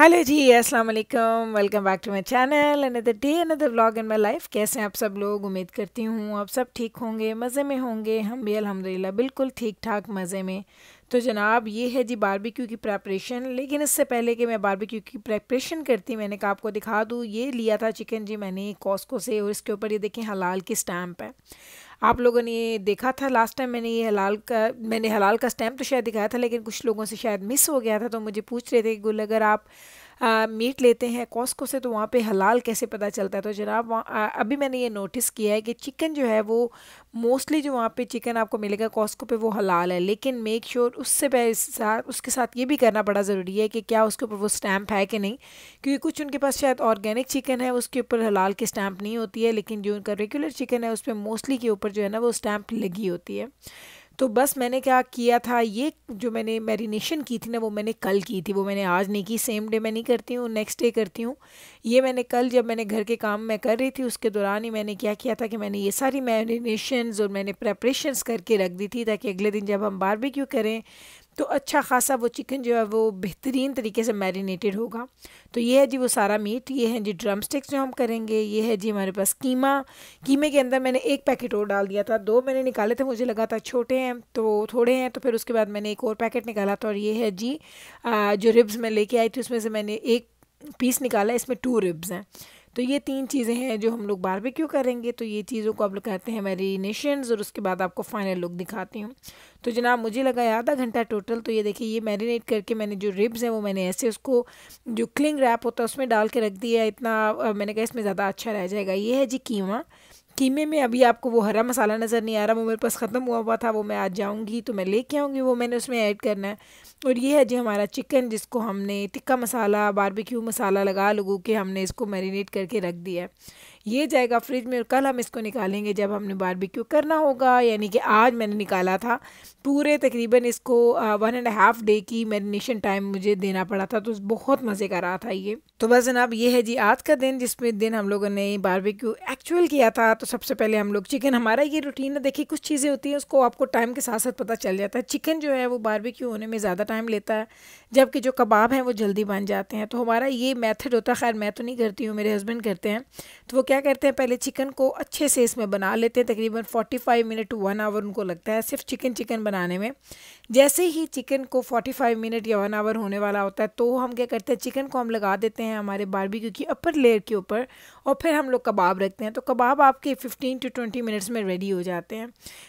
hello ji अस्सलाम वालेकुम welcome back to my channel another day another vlog in my life कैसे हैं आप सब लोग उम्मीद करती हूँ आप सब ठीक होंगे मज़े में होंगे हम भी अलहमदिल्ला बिल्कुल ठीक ठाक मज़े में तो जनाब ये है जी बारबेक्यू की प्रेपरेशन लेकिन इससे पहले कि मैं बारबेक्यू की प्रेपरेशन करती मैंने कहा आपको दिखा दूँ ये लिया था चिकन जी मैंने कॉस्को से और इसके ऊपर ये देखें हलाल की स्टैम्प है आप लोगों ने ये देखा था लास्ट टाइम मैंने ये हलाल का मैंने हलाल का स्टैम्प तो शायद दिखाया था लेकिन कुछ लोगों से शायद मिस हो गया था तो मुझे पूछ रहे थे कि गुल अगर आप मीट लेते हैं कॉस्को से तो वहाँ पे हलाल कैसे पता चलता है तो जनाब वहाँ अभी मैंने ये नोटिस किया है कि चिकन जो है वो मोस्टली जो वहाँ पे चिकन आपको मिलेगा कॉस्को पे वो हलाल है लेकिन मेक श्योर sure उससे पहले उसके साथ ये भी करना बड़ा ज़रूरी है कि क्या उसके ऊपर वो स्टैम्प है कि नहीं क्योंकि कुछ उनके पास शायद ऑर्गेनिक चिकन है उसके ऊपर हलाल की स्टैम्प नहीं होती है लेकिन जो उनका रेगुलर चिकन है उस पर मोस्टली के ऊपर जो है ना वो स्टैंप लगी होती है तो बस मैंने क्या किया था ये जो मैंने मैरिनेशन की थी ना वो मैंने कल की थी वो मैंने आज नहीं की सेम डे मैं नहीं करती हूँ नेक्स्ट डे करती हूँ ये मैंने कल जब मैंने घर के काम मैं कर रही थी उसके दौरान ही मैंने क्या किया था कि मैंने ये सारी मैरिनेशन और मैंने प्रेपरेशंस करके रख दी थी ताकि अगले दिन जब हम बारबेक्यू करें तो अच्छा खासा वो चिकन जो है वो बेहतरीन तरीके से मैरिनेटेड होगा तो ये है जी वो सारा मीट ये है जी ड्रम स्टिक्स जो हम करेंगे ये है जी हमारे पास कीमा कीमे के अंदर मैंने एक पैकेट और डाल दिया था दो मैंने निकाले थे मुझे लगा था छोटे हैं तो थोड़े हैं तो फिर उसके बाद मैंने एक और पैकेट निकाला था और ये है जी जो रिब्स मैं लेके आई थी उसमें से मैंने एक पीस निकाला इसमें टू रिब्स हैं तो ये तीन चीज़ें हैं जो हम लोग बारबेक्यू करेंगे तो ये चीज़ों को आप लोग कहते हैं मैरिनेशन और उसके बाद आपको फाइनल लुक दिखाती हूँ तो जनाब मुझे लगा आधा घंटा टोटल तो ये देखिए ये मैरिनेट करके मैंने जो रिब्स हैं वो मैंने ऐसे उसको जो क्लिंग रैप होता है उसमें डाल के रख दिया इतना मैंने कहा इसमें ज़्यादा अच्छा रह जाएगा ये है जी कीमा कीमे में अभी आपको वो हरा मसाला नज़र नहीं आ रहा वो मेरे पास ख़त्म हुआ हुआ था वो मैं आज जाऊँगी तो मैं लेके आऊँगी वो मैंने उसमें ऐड करना है और ये है जी हमारा चिकन जिसको हमने टिक्का मसाला बारबेक्यू मसाला लगा लगू के हमने इसको मैरिनेट करके रख दिया है ये जाएगा फ्रिज में और कल हम इसको निकालेंगे जब हमने बारबेक्यू करना होगा यानी कि आज मैंने निकाला था पूरे तकरीबन इसको वन एंड हाफ डे की मैरिनेशन टाइम मुझे देना पड़ा था तो बहुत मज़े का रहा था ये तो बस जनाब ये है जी आज का दिन जिसमें दिन हम लोगों ने बारबेक्यू एक्चुअल किया था तो सबसे पहले हम लोग चिकन हमारा ये रूटीन है देखिए कुछ चीज़ें होती हैं उसको आपको टाइम के साथ साथ पता चल जाता है चिकन जो है वो बारबेक्यू होने में ज़्यादा टाइम लेता है जबकि जो कबाब हैं वो जल्दी बन जाते हैं तो हमारा ये मेथड होता है खैर मैं तो नहीं करती हूँ मेरे हस्बैंड करते हैं तो वो क्या करते हैं पहले चिकन को अच्छे से इसमें बना लेते हैं तकरीबन forty five minute to one hour उनको लगता है सिर्फ चिकन चिकन बनाने में जैसे ही चिकन को फोर्टी फाइव मिनट या वन आवर होने वाला होता है तो हम क्या करते हैं चिकन को हम लगा देते हैं हमारे बारबेक्यू की अपर लेयर के ऊपर और फिर हम लोग कबाब रखते हैं तो कबाब आपके फिफ्टीन टू ट्वेंटी मिनट्स में रेडी हो जाते हैं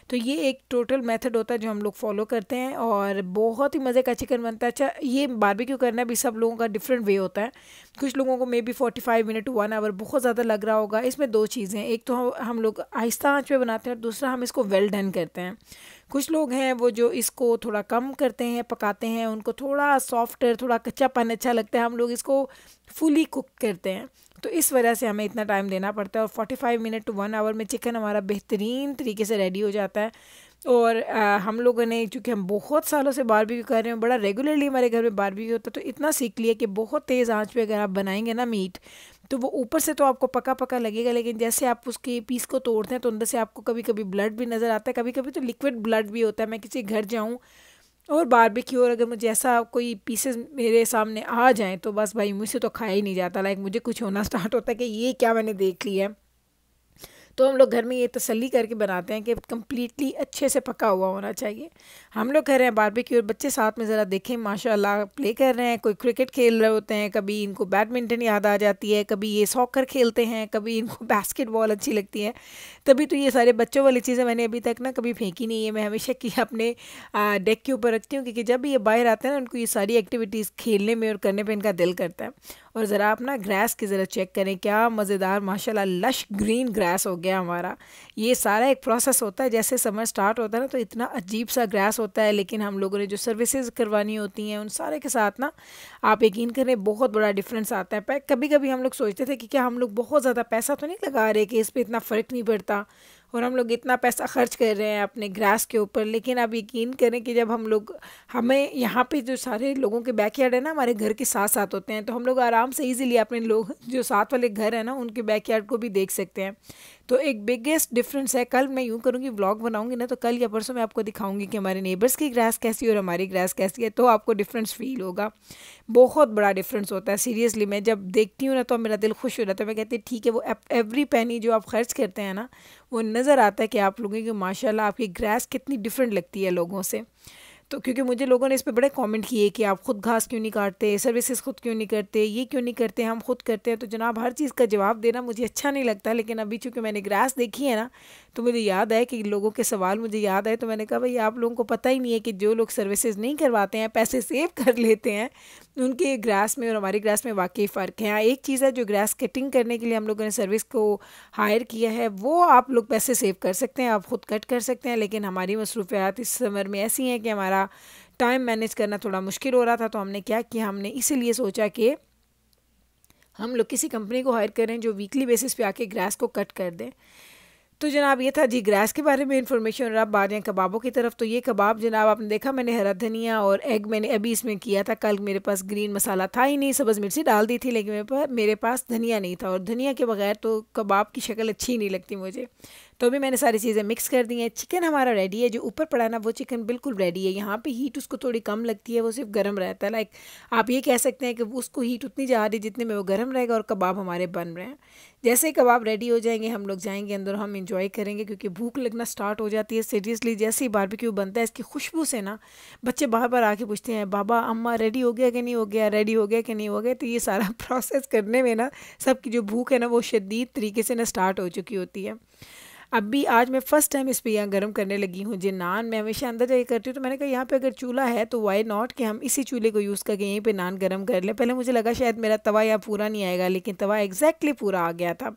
तो ये एक टोटल मेथड होता है जो हम लोग फॉलो करते हैं और बहुत ही मज़े का चिकन बनता है अच्छा ये ये बारबेक्यू करना भी सब लोगों का डिफरेंट वे होता है कुछ लोगों को maybe forty five minute to one hour बहुत ज़्यादा लग रहा होगा इसमें दो चीज़ें एक तो हम लोग आहिस्ता आँच पे बनाते हैं और दूसरा हम इसको वेल डन करते हैं कुछ लोग हैं वो जो इसको थोड़ा कम करते हैं पकाते हैं उनको थोड़ा सॉफ्ट थोड़ा कच्चापन अच्छा लगता है हम लोग इसको फुली कुक करते हैं तो इस वजह से हमें इतना टाइम देना पड़ता है और forty five minute to one hour में चिकन हमारा बेहतरीन तरीके से रेडी हो जाता है और आ, हम लोगों ने चूँकि हम बहुत सालों से बारबेक्यू कर रहे हैं बड़ा रेगुलरली हमारे घर में बारबेक्यू होता तो इतना सीख लिया कि बहुत तेज़ आंच पे अगर आप बनाएंगे ना मीट तो वो ऊपर से तो आपको पका पका लगेगा लेकिन जैसे आप उसके पीस को तोड़ते हैं तो अंदर से आपको कभी कभी ब्लड भी नज़र आता है कभी कभी तो लिक्विड ब्लड भी होता है मैं किसी घर जाऊँ और बारबेक्यू और अगर मुझे ऐसा कोई पीसेस मेरे सामने आ जाएँ तो बस भाई मुझसे तो खाया ही नहीं जाता लाइक मुझे कुछ होना स्टार्ट होता है कि ये क्या मैंने देख लिया है तो हम लोग घर में ये तसली करके बनाते हैं कि कम्प्लीटली अच्छे से पका हुआ होना चाहिए हम लोग कर रहे हैं बारबेक्यू और बच्चे साथ में ज़रा देखें माशा प्ले कर रहे हैं कोई क्रिकेट खेल रहे होते हैं कभी इनको बैडमिंटन याद आ जाती है कभी ये सॉकर खेलते हैं कभी इनको बास्केटबॉल अच्छी लगती है तभी तो ये सारे बच्चों वाली चीज़ें मैंने अभी तक ना कभी फेंकी नहीं है मैं हमेशा की अपने डेक के ऊपर रखती हूँ क्योंकि जब ये बाहर आते हैं ना उनको ये सारी एक्टिविटीज़ खेलने में और करने पर इनका दिल करता है और ज़रा आप ना ग्रास की ज़रा चेक करें क्या मज़ेदार माशाला लश ग्रीन ग्रास हो गया गया हमारा ये सारा एक प्रोसेस होता है जैसे समर स्टार्ट होता है ना तो इतना अजीब सा ग्रास होता है लेकिन हम लोगों ने जो सर्विसेज करवानी होती हैं उन सारे के साथ ना आप यकीन करें बहुत बड़ा डिफरेंस आता है कभी कभी हम लोग सोचते थे कि क्या हम लोग बहुत ज़्यादा पैसा तो नहीं लगा रहे कि इस पर इतना फ़र्क नहीं पड़ता और हम लोग इतना पैसा खर्च कर रहे हैं अपने ग्रास के ऊपर लेकिन आप यकीन करें कि जब हम लोग हमें यहाँ पे जो सारे लोगों के बैकयार्ड है ना हमारे घर के साथ साथ होते हैं तो हम लोग आराम से इजीली अपने लोग जो साथ वाले घर हैं ना उनके बैकयार्ड को भी देख सकते हैं तो एक बिगेस्ट डिफरेंस है कल मैं यूँ करूँगी व्लॉग बनाऊँगी ना तो कल या परसों मैं आपको दिखाऊँगी कि हमारे नेबर्स की ग्रास कैसी और हमारी ग्रास कैसी है तो आपको डिफरेंस फील होगा बहुत बड़ा डिफरेंस होता है सीरियसली मैं जब देखती हूँ ना तो मेरा दिल खुश हो जाता है मैं कहती ठीक है वो एवरी पैनी जो आप खर्च करते हैं ना वो नज़र आता है कि आप लोगों की माशाला आपकी ग्रास कितनी डिफरेंट लगती है लोगों से तो क्योंकि मुझे लोगों ने इस पर बड़े कमेंट किए कि आप खुद घास क्यों नहीं काटते सर्विसेज खुद क्यों नहीं करते ये क्यों नहीं करते हम खुद करते हैं तो जनाब हर चीज़ का जवाब देना मुझे अच्छा नहीं लगता लेकिन अभी चूँकि मैंने ग्रास देखी है ना तो मुझे याद है कि लोगों के सवाल मुझे याद है तो मैंने कहा भाई आप लोगों को पता ही नहीं है कि जो लोग सर्विसेज नहीं करवाते हैं पैसे सेव कर लेते हैं उनके ग्रास में और हमारे ग्रास में वाकई फ़र्क है हाँ, एक चीज़ है जो ग्रास कटिंग करने के लिए हम लोगों ने सर्विस को हायर किया है वो आप लोग पैसे सेव कर सकते हैं आप खुद कट कर सकते हैं लेकिन हमारी मसरूफियात इस समर में ऐसी हैं कि हमारा हमारा टाइम मैनेज करना थोड़ा मुश्किल हो रहा था तो हमने क्या किया हमने इसीलिए सोचा कि हम लोग किसी कंपनी को हायर करें जो वीकली बेसिस पे आके ग्रास को कट कर दें तो जनाब ये था जी ग्रास के बारे में इन्फॉर्मेशन और आप बार हैं कबाबों की तरफ तो ये कबाब जनाब आपने देखा मैंने हरा धनिया और एग मैंने अभी इसमें किया था कल मेरे पास ग्रीन मसाला था ही नहीं सब्ज़ मिर्ची डाल दी थी लेकिन मेरे पास मेरे पास धनिया नहीं था और धनिया के बगैर तो कबाब की शक्ल अच्छी नहीं लगती मुझे तो अभी मैंने सारी चीज़ें मिक्स कर दी हैं चिकन हमारा रेडी है जो ऊपर पड़ा ना वो चिकन बिल्कुल रेडी है यहाँ पे हीट उसको थोड़ी कम लगती है वो सिर्फ गर्म रहता है लाइक आप ये कह सकते हैं कि उसको हीट उतनी जा रही जितने में वो गर्म रहेगा और कबाब हमारे बन रहे हैं जैसे ही कबाब रेडी हो जाएंगे हम लोग जाएंगे अंदर हम इंजॉय करेंगे क्योंकि भूख लगना स्टार्ट हो जाती है सीरियसली जैसे ही बारबेक्यू बनता है इसकी खुशबू से ना बच्चे बार बार आके पूछते हैं बाबा अम्मा रेडी हो गया कि नहीं हो गया रेडी हो गया कि नहीं हो गया तो ये सारा प्रोसेस करने में ना सबकी जो भूख है ना वो शदीद तरीके से ना स्टार्ट हो चुकी होती है अब भी आज मैं फ़र्स्ट टाइम इस पर यहाँ गर्म करने लगी हूँ जे नान मैं हमेशा अंदर जाके करती हूँ तो मैंने कहा यहाँ पे अगर चूल्हा है तो वाई नॉट कि हम इसी चूल्हे को यूज़ करके यहीं पे नान गर्म कर लें पहले मुझे लगा शायद मेरा तवा यहाँ पूरा नहीं आएगा लेकिन तवा एग्जैक्टली पूरा आ गया था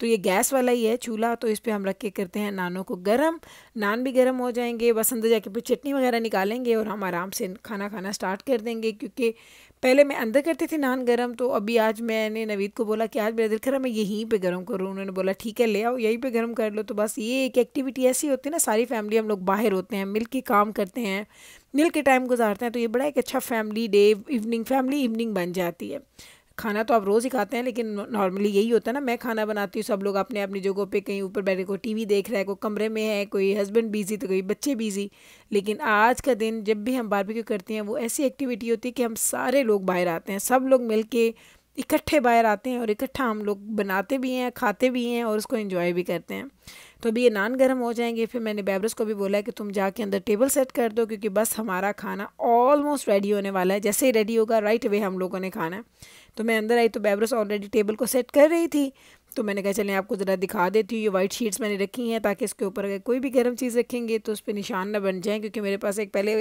तो ये गैस वाला ही है चूल्हा तो इस पर हम रख के करते हैं नानों को गर्म नान भी गर्म हो जाएंगे बस अंदर जाके फिर चटनी वगैरह निकालेंगे और हम आराम से खाना खाना स्टार्ट कर देंगे क्योंकि पहले मैं अंदर करती थी नान गरम तो अभी आज मैंने नवीद को बोला कि आज मेरा दिल है मैं यहीं पे गरम करूँ उन्होंने बोला ठीक है ले आओ यहीं पे गरम कर लो तो बस ये एक एक्टिविटी ऐसी होती है ना सारी फैमिली हम लोग बाहर होते हैं मिल के काम करते हैं मिल के टाइम गुजारते हैं तो ये बड़ा एक अच्छा family day evening family evening बन जाती है खाना तो आप रोज़ ही खाते हैं लेकिन नॉर्मली यही होता है ना मैं खाना बनाती हूँ सब लोग अपने अपनी जगहों पे कहीं ऊपर बैठे कोई टीवी देख रहा है कोई कमरे में है कोई हस्बैंड बिजी तो कोई बच्चे बिजी लेकिन आज का दिन जब भी हम बारबेक्यू करते हैं वो ऐसी एक्टिविटी होती है कि हम सारे लोग बाहर आते हैं सब लोग मिल इकट्ठे बाहर आते हैं और इकट्ठा हम लोग बनाते भी हैं खाते भी हैं और उसको इन्जॉय भी करते हैं तो अभी ये नान गर्म हो जाएंगे फिर मैंने बेवरेज को भी बोला कि तुम जाके अंदर टेबल सेट कर दो क्योंकि बस हमारा खाना ऑलमोस्ट रेडी होने वाला है जैसे ही रेडी होगा राइट वे हम लोगों ने खाना है तो मैं अंदर आई तो बेबरस ऑलरेडी टेबल को सेट कर रही थी तो मैंने कहा चलें आपको ज़रा दिखा देती हूँ ये वाइट शीट्स मैंने रखी हैं ताकि इसके ऊपर अगर कोई भी गर्म चीज़ रखेंगे तो उस पर निशान ना बन जाए क्योंकि मेरे पास एक पहले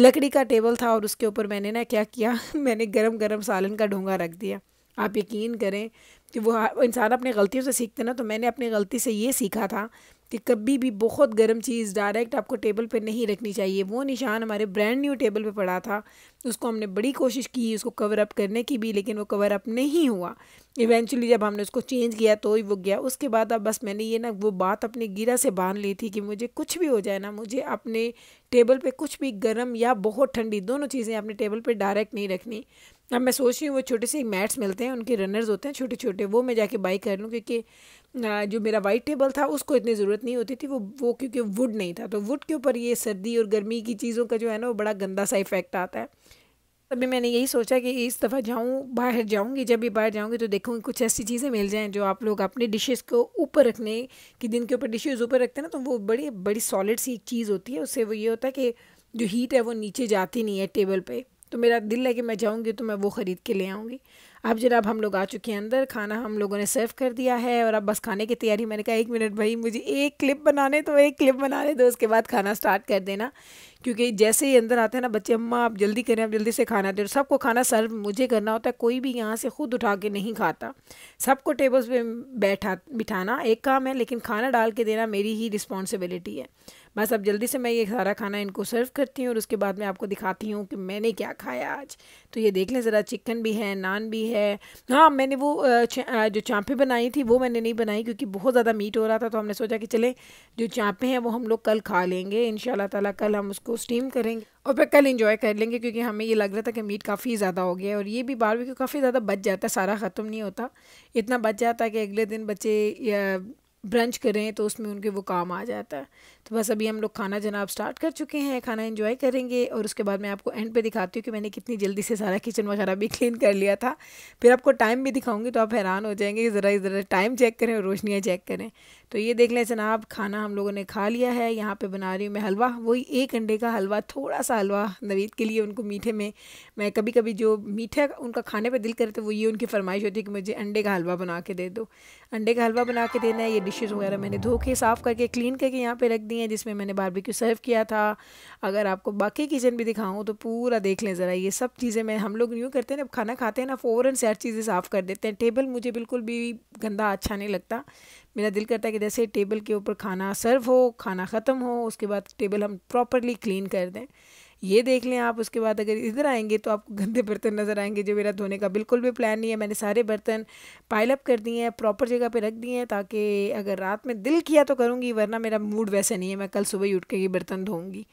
लकड़ी का टेबल था और उसके ऊपर मैंने ना क्या किया मैंने गर्म गर्म सालन का ढोंगा रख दिया आप यकीन करें कि वो इंसान अपनी गलतियों से सीखते ना तो मैंने अपनी गलती से ये सीखा था कि कभी भी बहुत गर्म चीज़ डायरेक्ट आपको टेबल पे नहीं रखनी चाहिए वो निशान हमारे ब्रांड न्यू टेबल पे पड़ा था उसको हमने बड़ी कोशिश की उसको कवर अप करने की भी लेकिन वो कवर अप नहीं हुआ इवेंचुअली जब हमने उसको चेंज किया तो ही वो गया उसके बाद अब बस मैंने ये ना वो बात अपने गिरा से बांध ली थी कि मुझे कुछ भी हो जाए ना मुझे अपने टेबल पर कुछ भी गर्म या बहुत ठंडी दोनों चीज़ें अपने टेबल पर डायरेक्ट नहीं रखनी अब मैं सोच रही हूँ वो छोटे से मैट्स मिलते हैं उनके रनर्स होते हैं छोटे छोटे वो मैं जाके बाई कर लूँ क्योंकि जो मेरा वाइट टेबल था उसको इतनी ज़रूरत नहीं होती थी वो वो क्योंकि वुड नहीं था तो वुड के ऊपर ये सर्दी और गर्मी की चीज़ों का जो है ना वो बड़ा गंदा सा इफ़ेक्ट आता है तभी मैंने यही सोचा कि इस दफ़ा जाऊँ बाहर जाऊँगी जब भी बाहर जाऊँगी तो देखूँगी कुछ ऐसी चीज़ें मिल जाएँ जो आप लोग अपने डिशेस को ऊपर रखने की दिन के ऊपर डिशेज़ ऊपर रखते हैं ना तो वो बड़ी बड़ी सॉलिड सी एक चीज़ होती है उससे वो ये होता है कि जो हीट है वो नीचे जाती नहीं है टेबल पर तो मेरा दिल है कि मैं जाऊँगी तो मैं वो ख़रीद के ले आऊँगी अब जनाब हम लोग आ चुके हैं अंदर खाना हम लोगों ने सर्व कर दिया है और अब बस खाने की तैयारी मैंने कहा एक मिनट भाई मुझे एक क्लिप बनाने तो एक क्लिप बनाने दो उसके बाद खाना स्टार्ट कर देना क्योंकि जैसे ही अंदर आते हैं ना बच्चे अम्मा आप जल्दी करें आप जल्दी से खाना दे सबको खाना सर्व मुझे करना होता है कोई भी यहाँ से ख़ुद उठा के नहीं खाता सबको टेबल्स पर बैठा बिठाना एक काम है लेकिन खाना डाल के देना मेरी ही रिस्पॉन्सिबिलिटी है बस अब जल्दी से मैं ये सारा खाना इनको सर्व करती हूँ और उसके बाद मैं आपको दिखाती हूँ कि मैंने क्या खाया आज तो ये देख लें ज़रा चिकन भी है नान भी है हाँ मैंने वो जो चाँपे बनाई थी वो मैंने नहीं बनाई क्योंकि बहुत ज़्यादा मीट हो रहा था तो हमने सोचा कि चले जो चाँपे हैं वो हम लोग कल खा लेंगे इन ताला कल हम उसको स्टीम करेंगे और फिर कल इन्जॉय कर लेंगे क्योंकि हमें ये लग रहा था कि मीट काफ़ी ज़्यादा हो गया है और ये भी बारबेक्यू काफ़ी ज़्यादा बच जाता है सारा ख़त्म नहीं होता इतना बच जाता है कि अगले दिन बच्चे ब्रंच करें तो उसमें उनके वो काम आ जाता है तो बस अभी हम लोग खाना जनाब स्टार्ट कर चुके हैं खाना एंजॉय करेंगे और उसके बाद मैं आपको एंड पे दिखाती हूँ कि मैंने कितनी जल्दी से सारा किचन वगैरह भी क्लीन कर लिया था फिर आपको टाइम भी दिखाऊंगी तो आप हैरान हो जाएंगे कि ज़रा ज़रा टाइम चेक करें और रोशनियाँ चेक करें तो ये देख लें जनाब खाना हम लोगों ने खा लिया है यहाँ पे बना रही हूँ मैं हलवा वही एक अंडे का हलवा थोड़ा सा हलवा नवीद के लिए उनको मीठे में मैं कभी कभी जो मीठा उनका खाने पर दिल करते वो तो ये उनकी फरमाइश होती है कि मुझे अंडे का हलवा बना के दे दो अंडे का हलवा बना के देना है ये डिशेज़ वगैरह मैंने धो के साफ़ करके क्लीन करके यहाँ पर रख दी हैं जिसमें मैंने बारबेक्यू सर्व किया था अगर आपको बाकी किचन भी दिखाऊँ तो पूरा देख लें ज़रा ये सब चीज़ें मैं हम लोग यूँ करते हैं ना खाना खाते हैं ना फ़ौरन से हर चीज़ें साफ़ कर देते हैं टेबल मुझे बिल्कुल भी गंदा अच्छा नहीं लगता मेरा दिल करता है कि जैसे टेबल के ऊपर खाना सर्व हो खाना ख़त्म हो उसके बाद टेबल हम प्रॉपरली क्लीन कर दें ये देख लें आप उसके बाद अगर इधर आएंगे तो आपको गंदे बर्तन नज़र आएंगे जो मेरा धोने का बिल्कुल भी प्लान नहीं है मैंने सारे बर्तन पाइल अप कर दिए हैं प्रॉपर जगह पे रख दिए हैं ताकि अगर रात में दिल किया तो करूँगी वरना मेरा मूड वैसे नहीं है मैं कल सुबह ही उठ के ये बर्तन धोऊँगी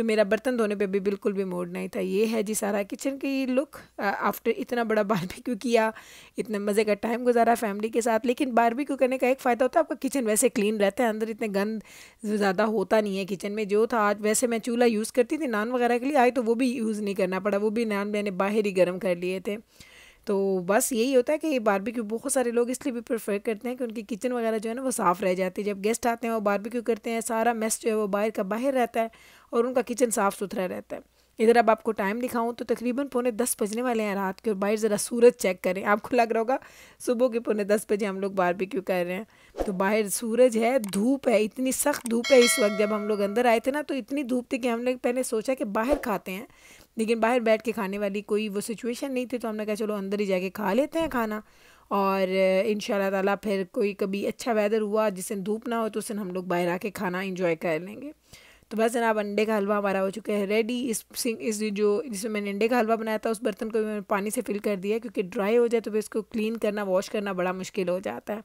तो मेरा बर्तन धोने पे भी बिल्कुल भी मूड नहीं था ये है जी सारा किचन की लुक आफ्टर इतना बड़ा बारबेक्यू किया इतने मज़े का टाइम गुजारा फैमिली के साथ लेकिन बारबेक्यू करने का एक फ़ायदा होता है आपका किचन वैसे क्लीन रहता है अंदर इतने गंद ज़्यादा होता नहीं है किचन में जो था आज वैसे मैं चूल्हा यूज़ करती थी नान वगैरह के लिए आई तो वो भी यूज़ नहीं करना पड़ा वो भी नान मैंने बाहर ही गर्म कर लिए थे तो बस यही होता है कि बारबेक्यू बहुत सारे लोग इसलिए भी प्रेफर करते हैं कि उनकी किचन वगैरह जो है ना वो साफ़ रह जाती है जब गेस्ट आते हैं वो बारबेक्यू करते हैं सारा मेस जो है वो बाहर का बाहर रहता है और उनका किचन साफ़ सुथरा रहता है इधर अब आपको टाइम दिखाऊं तो तकरीबन पौने दस बजने वाले हैं रात के और बाहर ज़रा सूरज चेक करें आपको लग रहा होगा सुबह के पौने दस बजे हम लोग बारबेक्यू कर रहे हैं तो बाहर सूरज है धूप है इतनी सख्त धूप है इस वक्त जब हम लोग अंदर आए थे ना तो इतनी धूप थी कि हमने पहले सोचा कि बाहर खाते हैं लेकिन बाहर बैठ के खाने वाली कोई वो सिचुएशन नहीं थी तो हमने कहा चलो अंदर ही जाके खा लेते हैं खाना और इन ताला फिर कोई कभी अच्छा वेदर हुआ जिस दिन धूप ना हो तो उस दिन हम लोग बाहर आके खाना इंजॉय कर लेंगे तो बस जनाब अंडे का हलवा हमारा हो चुका है रेडी इस इस जो जिसमें मैंने अंडे का हलवा बनाया था उस बर्तन को भी मैंने पानी से फिल कर दिया क्योंकि ड्राई हो जाए तो फिर इसको क्लीन करना वॉश करना बड़ा मुश्किल हो जाता है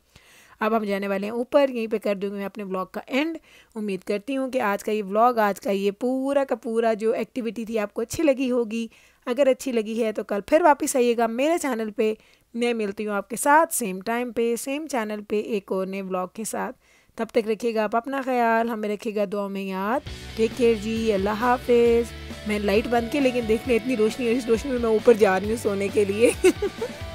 अब हम जाने वाले हैं ऊपर यहीं पे कर दूंगी मैं अपने ब्लॉग का एंड उम्मीद करती हूँ कि आज का ये ब्लॉग आज का ये पूरा का पूरा जो एक्टिविटी थी आपको अच्छी लगी होगी अगर अच्छी लगी है तो कल फिर वापस आइएगा मेरे चैनल पर मैं मिलती हूँ आपके साथ सेम टाइम पर सेम चैनल पर एक और नए ब्लॉग के साथ तब तक रखिएगा आप अपना ख्याल हमें रखिएगा दुआ में याद टेक केयर जी अल्लाह हाफिज़ मैं लाइट बंद की लेकिन देख लें इतनी रोशनी है इस रोशनी में मैं ऊपर जा रही हूँ सोने के लिए